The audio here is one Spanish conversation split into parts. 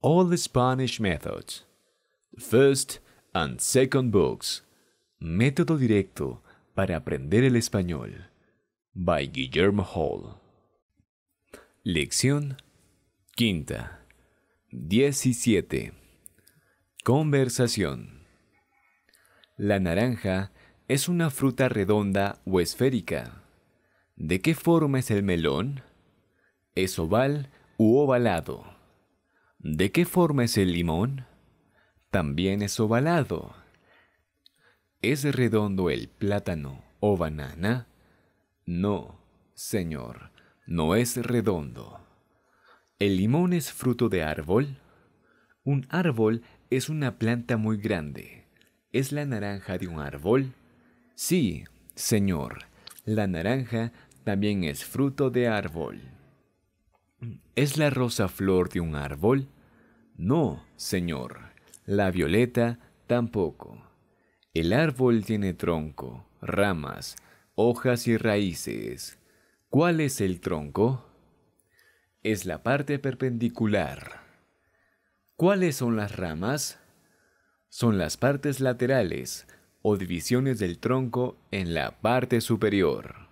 All the Spanish Methods. First and Second Books. Método directo para aprender el español. By Guillermo Hall. Lección quinta. 17. Conversación. La naranja es una fruta redonda o esférica. ¿De qué forma es el melón? Es oval u ovalado. ¿De qué forma es el limón? También es ovalado. ¿Es redondo el plátano o banana? No, señor, no es redondo. ¿El limón es fruto de árbol? Un árbol es una planta muy grande. ¿Es la naranja de un árbol? Sí, señor, la naranja también es fruto de árbol. ¿Es la rosa flor de un árbol? No, señor. La violeta tampoco. El árbol tiene tronco, ramas, hojas y raíces. ¿Cuál es el tronco? Es la parte perpendicular. ¿Cuáles son las ramas? Son las partes laterales o divisiones del tronco en la parte superior.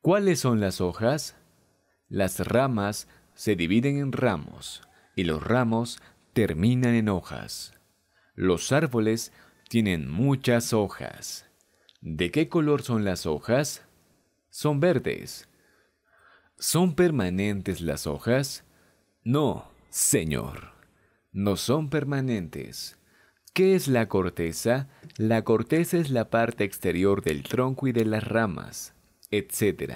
¿Cuáles son las hojas? Las ramas se dividen en ramos y los ramos terminan en hojas. Los árboles tienen muchas hojas. ¿De qué color son las hojas? Son verdes. ¿Son permanentes las hojas? No, señor. No son permanentes. ¿Qué es la corteza? La corteza es la parte exterior del tronco y de las ramas, etc.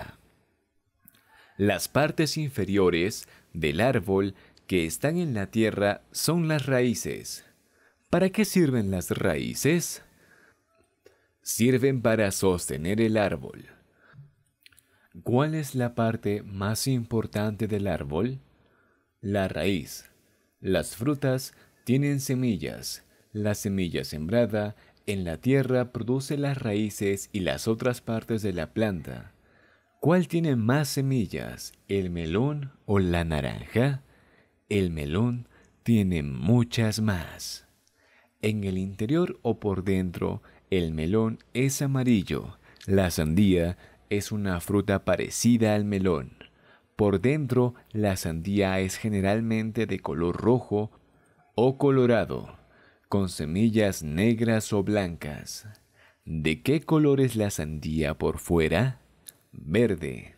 Las partes inferiores del árbol que están en la tierra son las raíces. ¿Para qué sirven las raíces? Sirven para sostener el árbol. ¿Cuál es la parte más importante del árbol? La raíz. Las frutas tienen semillas. La semilla sembrada en la tierra produce las raíces y las otras partes de la planta. ¿Cuál tiene más semillas, el melón o la naranja? El melón tiene muchas más. En el interior o por dentro, el melón es amarillo. La sandía es una fruta parecida al melón. Por dentro, la sandía es generalmente de color rojo o colorado, con semillas negras o blancas. ¿De qué color es la sandía por fuera? Verde.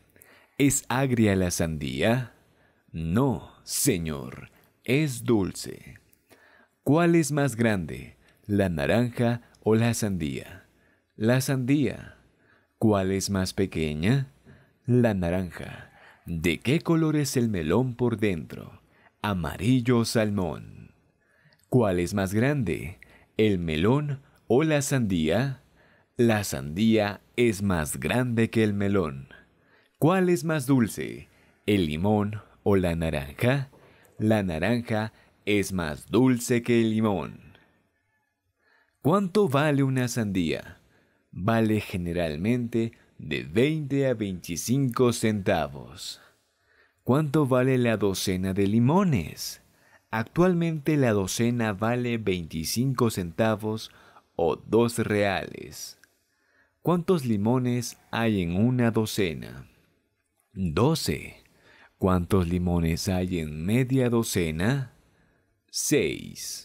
¿Es agria la sandía? No, señor, es dulce. ¿Cuál es más grande, la naranja o la sandía? La sandía. ¿Cuál es más pequeña? La naranja. ¿De qué color es el melón por dentro? Amarillo salmón. ¿Cuál es más grande, el melón o la sandía? La sandía es más grande que el melón. ¿Cuál es más dulce? ¿El limón o la naranja? La naranja es más dulce que el limón. ¿Cuánto vale una sandía? Vale generalmente de 20 a 25 centavos. ¿Cuánto vale la docena de limones? Actualmente la docena vale 25 centavos o 2 reales. ¿Cuántos limones hay en una docena? Doce. ¿Cuántos limones hay en media docena? Seis.